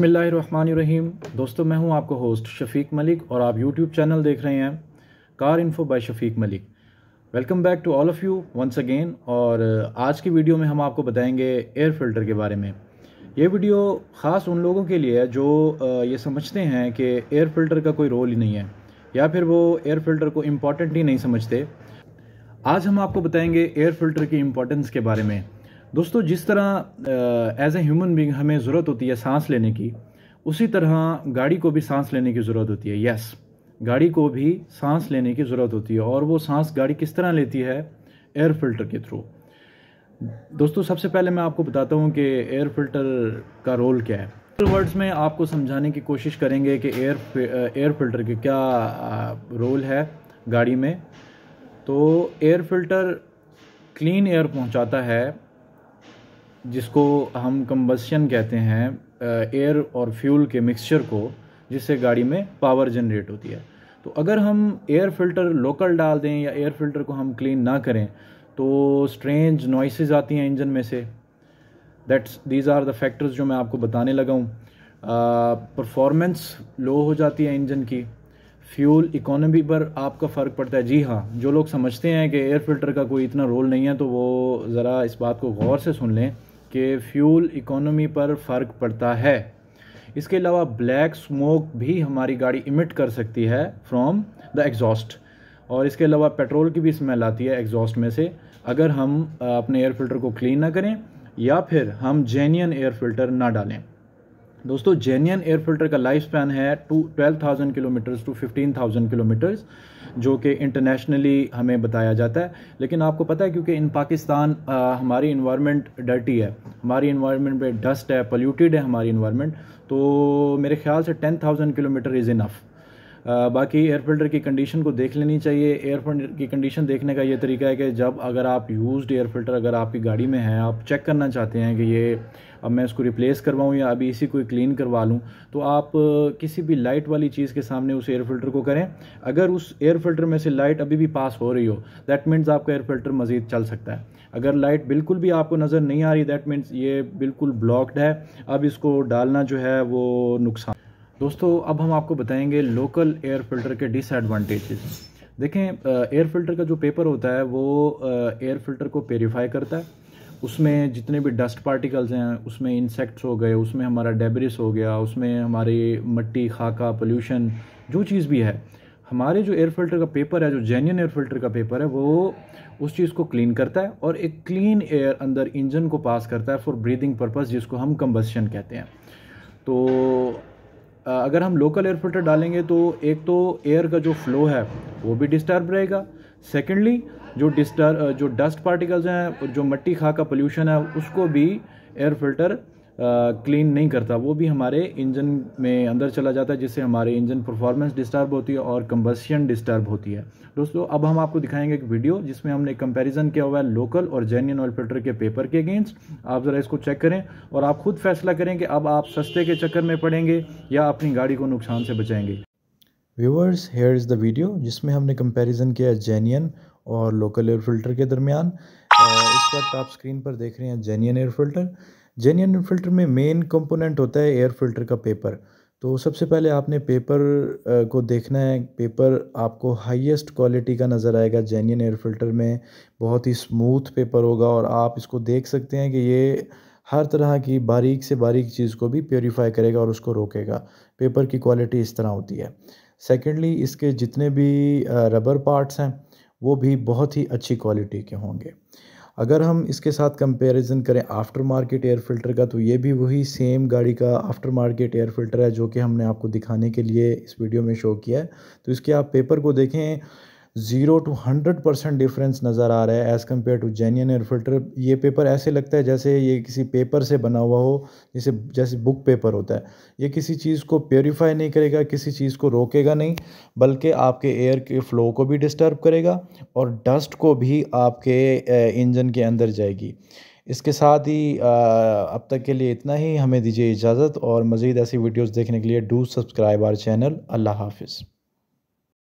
बसमीम दोस्तों मैं हूं आपको होस्ट शफीक मलिक और आप यूट्यूब चैनल देख रहे हैं car info by Shafiq Malik welcome back to all of you once again और आज की वीडियो में हम आपको बताएंगे एयर फिल्टर के बारे में ये वीडियो ख़ास उन लोगों के लिए है जो ये समझते हैं कि एयर फिल्टर का कोई रोल ही नहीं है या फिर वो एयर फिल्टर को इम्पॉर्टेंट ही नहीं समझते आज हम आपको बताएंगे एयर फिल्टर की इम्पोर्टेंस के बारे में दोस्तों जिस तरह एज ए ह्यूमन बींग हमें ज़रूरत होती है सांस लेने की उसी तरह गाड़ी को भी सांस लेने की ज़रूरत होती है यस गाड़ी को भी सांस लेने की ज़रूरत होती है और वो सांस गाड़ी किस तरह लेती है एयर फिल्टर के थ्रू दोस्तों सबसे पहले मैं आपको बताता हूँ कि एयर फिल्टर का रोल क्या है वर्ड्स में आपको समझाने की कोशिश करेंगे कि एयर एयर फिल्टर के क्या रोल है गाड़ी में तो एयर फिल्टर क्लीन एयर पहुंचाता है जिसको हम कम्बसन कहते हैं एयर और फ्यूल के मिक्सचर को जिससे गाड़ी में पावर जनरेट होती है तो अगर हम एयर फिल्टर लोकल डाल दें या एयर फिल्टर को हम क्लीन ना करें तो स्ट्रेंज नॉइसेज आती हैं इंजन में से that's these are the factors जो मैं आपको बताने लगा हूँ परफॉर्मेंस लो हो जाती है इंजन की फ्यूल इकोनॉमी पर आपका फ़र्क पड़ता है जी हाँ जो लोग समझते हैं कि एयर फिल्टर का कोई इतना रोल नहीं है तो वो ज़रा इस बात को गौर से सुन लें के फ्यूल इकोनॉमी पर फ़र्क पड़ता है इसके अलावा ब्लैक स्मोक भी हमारी गाड़ी इमिट कर सकती है फ्रॉम द एग्जॉस्ट और इसके अलावा पेट्रोल की भी स्मेल आती है एग्जॉस्ट में से अगर हम अपने एयर फिल्टर को क्लीन ना करें या फिर हम जेन्यन एयर फिल्टर ना डालें दोस्तों जेनियन एयर फिल्टर का लाइफ स्पैन है to twelve thousand kilometres to fifteen thousand kilometres जो कि इंटरनेशनली हमें बताया जाता है लेकिन आपको पता है क्योंकि इन पाकिस्तान आ, हमारी इन्वायरमेंट डर्टी है हमारी इन्वायरमेंट में डस्ट है पोल्यूटेड है हमारी इन्वायरमेंट तो मेरे ख्याल से ten thousand kilometre is enough बाकी एयर फिल्टर की कंडीशन को देख लेनी चाहिए एयर फिल्टर की कंडीशन देखने का ये तरीका है कि जब अगर आप यूज्ड एयर फिल्टर अगर आपकी गाड़ी में है आप चेक करना चाहते हैं कि ये अब मैं इसको रिप्लेस करवाऊँ या अभी इसी को क्लीन करवा लूँ तो आप किसी भी लाइट वाली चीज़ के सामने उस एयर फिल्टर को करें अगर उस एयर फिल्टर में से लाइट अभी भी पास हो रही हो दैट मीन्स आपका एयर फिल्टर मज़ीद चल सकता है अगर लाइट बिल्कुल भी आपको नज़र नहीं आ रही दैट मीन्स ये बिल्कुल ब्लॉक्ड है अब इसको डालना जो है वो नुकसान दोस्तों अब हम आपको बताएंगे लोकल एयर फिल्टर के डिसएडवांटेजेस देखें एयर फिल्टर का जो पेपर होता है वो एयर फिल्टर को प्योरीफाई करता है उसमें जितने भी डस्ट पार्टिकल्स हैं उसमें इंसेक्ट्स हो गए उसमें हमारा डेबरिस हो गया उसमें हमारी मट्टी खाका पोल्यूशन जो चीज़ भी है हमारे जो एयर फिल्टर का पेपर है जो जेन्यन एयर फिल्टर का पेपर है वो उस चीज़ को क्लीन करता है और एक क्लीन एयर अंदर इंजन को पास करता है फॉर ब्रीदिंग पर्पज़ जिसको हम कंबस्शन कहते हैं तो अगर हम लोकल एयर फिल्टर डालेंगे तो एक तो एयर का जो फ्लो है वो भी डिस्टर्ब रहेगा सेकेंडली जो डिस्टर्ब जो डस्ट पार्टिकल्स हैं जो मट्टी खा का पोल्यूशन है उसको भी एयर फिल्टर क्लीन नहीं करता वो भी हमारे इंजन में अंदर चला जाता है जिससे हमारे इंजन परफॉर्मेंस डिस्टर्ब होती है और कंबसियन डिस्टर्ब होती है दोस्तों अब हम आपको दिखाएंगे एक वीडियो जिसमें हमने कंपैरिजन किया हुआ है लोकल और जेन्यन ऑयल फिल्टर के पेपर के अगेंस्ट आप ज़रा इसको चेक करें और आप खुद फैसला करें कि अब आप सस्ते के चक्कर में पड़ेंगे या अपनी गाड़ी को नुकसान से बचाएंगे viewers here is the video जिसमें हमने कंपेरिजन किया है जेन्यन और लोकल एयर फिल्टर के दरमियान इस वक्त आप स्क्रीन पर देख रहे हैं genuine air filter genuine air filter में मेन कंपोनेंट होता है एयर फिल्टर का पेपर तो सबसे पहले आपने पेपर को देखना है पेपर आपको हाईएस्ट क्वालिटी का नज़र आएगा जेन्यन एयर फिल्टर में बहुत ही स्मूथ पेपर होगा और आप इसको देख सकते हैं कि ये हर तरह की बारीक से बारीक चीज़ को भी प्योरीफाई करेगा और उसको रोकेगा पेपर की क्वालिटी इस तरह होती है सेकेंडली इसके जितने भी रबर पार्ट्स हैं वो भी बहुत ही अच्छी क्वालिटी के होंगे अगर हम इसके साथ कंपैरिजन करें आफ्टर मार्केट एयर फिल्टर का तो ये भी वही सेम गाड़ी का आफ्टर मार्केट एयर फिल्टर है जो कि हमने आपको दिखाने के लिए इस वीडियो में शो किया है तो इसके आप पेपर को देखें zero to hundred percent difference नज़र आ रहा है as compare to genuine air filter ये पेपर ऐसे लगता है जैसे ये किसी पेपर से बना हुआ हो जैसे जैसे बुक पेपर होता है ये किसी चीज़ को प्योरीफाई नहीं करेगा किसी चीज़ को रोकेगा नहीं बल्कि आपके एयर के फ्लो को भी डिस्टर्ब करेगा और डस्ट को भी आपके इंजन के अंदर जाएगी इसके साथ ही अब तक के लिए इतना ही हमें दीजिए इजाज़त और मज़ीद ऐसी वीडियोज़ देखने के लिए डू सब्सक्राइब आर चैनल अल्लाह हाफिज़